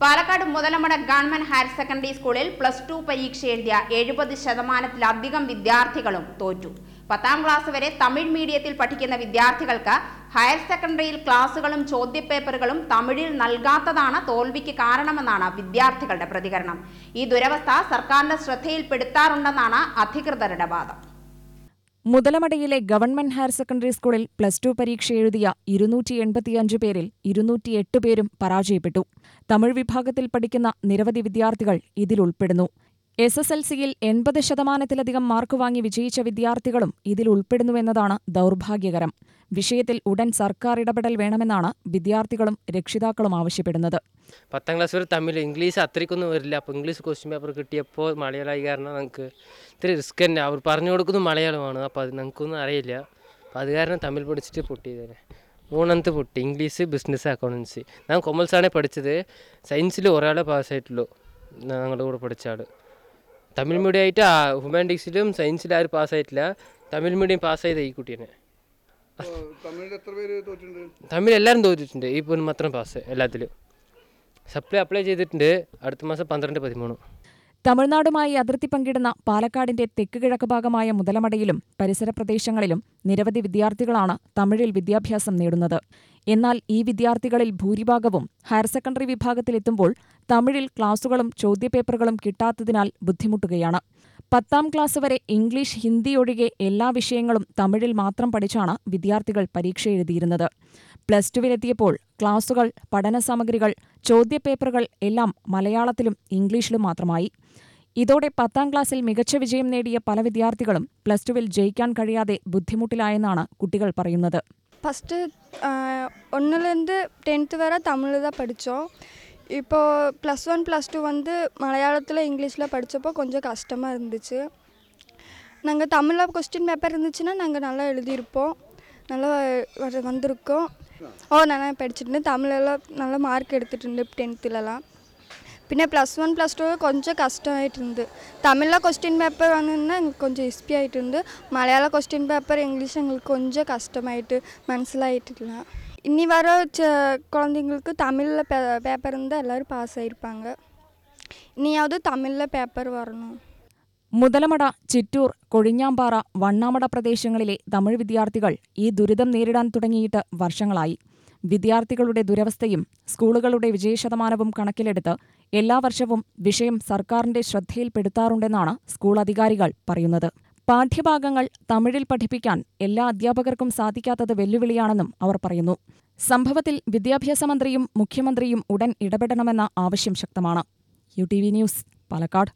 Palakkad Muthalamada government higher secondary സ്കൂളിൽ plus two പരീക്ഷ എഴുതിയ എഴുപത് ശതമാനത്തിലധികം വിദ്യാർത്ഥികളും തോറ്റു പത്താം ക്ലാസ് വരെ തമിഴ് മീഡിയത്തിൽ പഠിക്കുന്ന വിദ്യാർത്ഥികൾക്ക് ഹയർ സെക്കൻഡറിയിൽ ക്ലാസുകളും ചോദ്യപേപ്പറുകളും തമിഴിൽ നൽകാത്തതാണ് തോൽവിക്ക് കാരണമെന്നാണ് വിദ്യാർത്ഥികളുടെ പ്രതികരണം ഈ ദുരവസ്ഥ സർക്കാരിന്റെ ശ്രദ്ധയിൽപ്പെടുത്താറുണ്ടെന്നാണ് അധികൃതരുടെ വാദം മുതലമടയിലെ ഗവൺമെന്റ് ഹയർ സെക്കൻഡറി സ്കൂളിൽ പ്ലസ് ടു പരീക്ഷ എഴുതിയ ഇരുന്നൂറ്റി എൺപത്തിയഞ്ച് പേരിൽ ഇരുന്നൂറ്റിയെട്ട് പേരും പരാജയപ്പെട്ടു തമിഴ് വിഭാഗത്തിൽ പഠിക്കുന്ന നിരവധി വിദ്യാർത്ഥികൾ ഇതിലുൾപ്പെടുന്നു എസ് എസ് എൽ സിയിൽ എൺപത് ശതമാനത്തിലധികം മാർക്ക് വാങ്ങി വിജയിച്ച വിദ്യാർത്ഥികളും ഇതിൽ ഉൾപ്പെടുന്നുവെന്നതാണ് ദൗർഭാഗ്യകരം വിഷയത്തിൽ ഉടൻ സർക്കാർ ഇടപെടൽ വേണമെന്നാണ് വിദ്യാർത്ഥികളും രക്ഷിതാക്കളും ആവശ്യപ്പെടുന്നത് പത്താം ക്ലാസ് വരെ തമിഴ് ഇംഗ്ലീഷ് അത്രയ്ക്കൊന്നും വരില്ല അപ്പോൾ ഇംഗ്ലീഷ് ക്വസ്റ്റ്യൻ പേപ്പർ കിട്ടിയപ്പോൾ മലയാളമായി കാരണം നമുക്ക് ഇത്തിരി റിസ്ക് തന്നെ അവർ പറഞ്ഞു കൊടുക്കുന്നത് മലയാളമാണ് അപ്പോൾ അത് നമുക്കൊന്നും അറിയില്ല അപ്പോൾ അത് കാരണം തമിഴ് പഠിച്ചിട്ട് പൊട്ടിയതന്നെ മൂന്നാമത്തെ പൊട്ടി ഇംഗ്ലീഷ് ബിസിനസ് അക്കൗണ്ടൻസി ഞാൻ കൊമേഴ്സാണ് പഠിച്ചത് സയൻസിൽ ഒരാളെ പാസ്സായിട്ടുള്ളൂ ഞങ്ങളുടെ കൂടെ പഠിച്ച ആൾ തമിഴ് മീഡിയം ആയിട്ട് ആ ഹ്യൂമാനിറ്റീസിലും സയൻസിലും ആരും പാസ്സായിട്ടില്ല തമിഴ് മീഡിയം പാസ് പാസ്സായത് ഈ കുട്ടീനെ തമിഴ് എല്ലാവരും തോറ്റിട്ടുണ്ട് ഈ പൊന്ന് മാത്രം പാസ് എല്ലാത്തിലും സപ്ലൈ അപ്ലൈ ചെയ്തിട്ടുണ്ട് അടുത്ത മാസം പന്ത്രണ്ട് പതിമൂന്ന് തമിഴ്നാടുമായി അതിർത്തി പങ്കിടുന്ന പാലക്കാടിന്റെ തെക്ക് കിഴക്ക് ഭാഗമായ മുതലമടയിലും പരിസര പ്രദേശങ്ങളിലും നിരവധി വിദ്യാർത്ഥികളാണ് തമിഴിൽ വിദ്യാഭ്യാസം നേടുന്നത് എന്നാൽ ഈ വിദ്യാർത്ഥികളിൽ ഭൂരിഭാഗവും ഹയർ സെക്കൻഡറി വിഭാഗത്തിലെത്തുമ്പോൾ തമിഴിൽ ക്ലാസുകളും ചോദ്യപേപ്പറുകളും കിട്ടാത്തതിനാൽ ബുദ്ധിമുട്ടുകയാണ് പത്താം ക്ലാസ് വരെ ഇംഗ്ലീഷ് ഹിന്ദി ഒഴികെ എല്ലാ വിഷയങ്ങളും തമിഴിൽ മാത്രം പഠിച്ചാണ് വിദ്യാർത്ഥികൾ പരീക്ഷ എഴുതിയിരുന്നത് പ്ലസ് ടുവിലെത്തിയപ്പോൾ ക്ലാസുകൾ പഠനസാമഗ്രികൾ ചോദ്യപേപ്പറുകൾ എല്ലാം മലയാളത്തിലും ഇംഗ്ലീഷിലും മാത്രമായി ഇതോടെ പത്താം ക്ലാസ്സിൽ മികച്ച വിജയം നേടിയ പല വിദ്യാർത്ഥികളും പ്ലസ് ടുവിൽ ജയിക്കാൻ കഴിയാതെ ബുദ്ധിമുട്ടിലായെന്നാണ് കുട്ടികൾ പറയുന്നത് ஃபஸ்ட்டு uh, ஒன்றுலேருந்து டென்த்து வரை தமிழில் தான் படித்தோம் இப்போது ப்ளஸ் ஒன் ப்ளஸ் டூ வந்து மலையாளத்தில் இங்கிலீஷில் படித்தப்போ கொஞ்சம் கஷ்டமாக இருந்துச்சு நாங்கள் தமிழில் கொஸ்டின் பேப்பர் இருந்துச்சுன்னா நாங்கள் நல்லா எழுதியிருப்போம் நல்லா வந்திருக்கோம் ஓ நல்லா படிச்சுட்டு தமிழெல்லாம் நல்லா மார்க் எடுத்துகிட்டு இருந்தேன் டென்த்துலலாம் പിന്നെ പ്ലസ് വൺ പ്ലസ് ടു കൊഞ്ചം കഷ്ടമായിട്ടുണ്ട് തമിഴിലെ ക്വസ്റ്റ്യൻ പേപ്പർ വന്നിരുന്ന കൊഞ്ചം ഇസ്പി ആയിട്ടുണ്ട് മലയാള ക്വസ്റ്റ്യൻ പേപ്പർ ഇംഗ്ലീഷ് എങ്ങൾക്ക് കൊഞ്ചം കഷ്ടമായിട്ട് മനസ്സിലായിട്ടില്ല ഇനി വര കുളങ്ങൾക്ക് തമിഴിലെ പേപ്പർ ഇരുന്നാൽ എല്ലാവരും പാസ്സായിരുപ്പാങ്ക ഇനി അത് തമിഴിലെ പേപ്പർ പറഞ്ഞു മുതലമട ചിറ്റൂർ കൊഴിഞ്ഞാമ്പാറ വണ്ണാമട പ്രദേശങ്ങളിലെ തമിഴ് വിദ്യാർത്ഥികൾ ഈ ദുരിതം നേരിടാൻ തുടങ്ങിയിട്ട് വർഷങ്ങളായി വിദ്യാർത്ഥികളുടെ ദുരവസ്ഥയും സ്കൂളുകളുടെ വിജയശതമാനവും കണക്കിലെടുത്ത് എല്ലാ വർഷവും വിഷയം സർക്കാരിന്റെ ശ്രദ്ധയിൽപ്പെടുത്താറുണ്ടെന്നാണ് സ്കൂൾ അധികാരികൾ പറയുന്നത് പാഠ്യഭാഗങ്ങൾ തമിഴിൽ പഠിപ്പിക്കാൻ എല്ലാ അധ്യാപകർക്കും സാധിക്കാത്തത് വെല്ലുവിളിയാണെന്നും അവർ പറയുന്നു സംഭവത്തിൽ വിദ്യാഭ്യാസ മന്ത്രിയും മുഖ്യമന്ത്രിയും ഉടൻ ഇടപെടണമെന്ന ആവശ്യം ശക്തമാണ് U T V news Palakkad